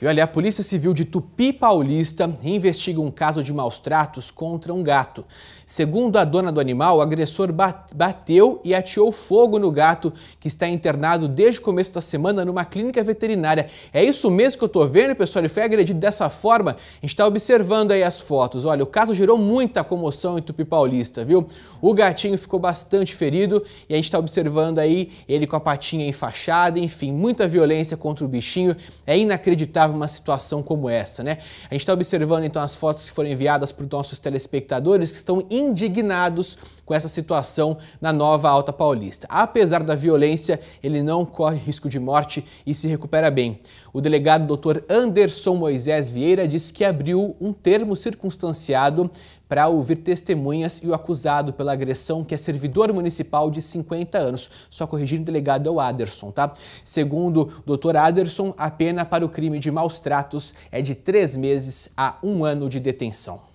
E olha, a Polícia Civil de Tupi Paulista investiga um caso de maus tratos contra um gato. Segundo a dona do animal, o agressor bateu e atiou fogo no gato que está internado desde o começo da semana numa clínica veterinária. É isso mesmo que eu estou vendo, pessoal? Ele foi agredido dessa forma? A gente está observando aí as fotos. Olha, o caso gerou muita comoção em Tupi Paulista, viu? O gatinho ficou bastante ferido e a gente está observando aí ele com a patinha enfaixada, enfim, muita violência contra o bichinho. É inacreditável uma situação como essa, né? A gente está observando então as fotos que foram enviadas para os nossos telespectadores que estão indignados com essa situação na Nova Alta Paulista. Apesar da violência, ele não corre risco de morte e se recupera bem. O delegado Dr. Anderson Moisés Vieira disse que abriu um termo circunstanciado para ouvir testemunhas e o acusado pela agressão, que é servidor municipal de 50 anos. Só corrigindo, o delegado é o Aderson, tá? Segundo o Dr. Aderson, a pena para o crime de maus tratos é de três meses a um ano de detenção.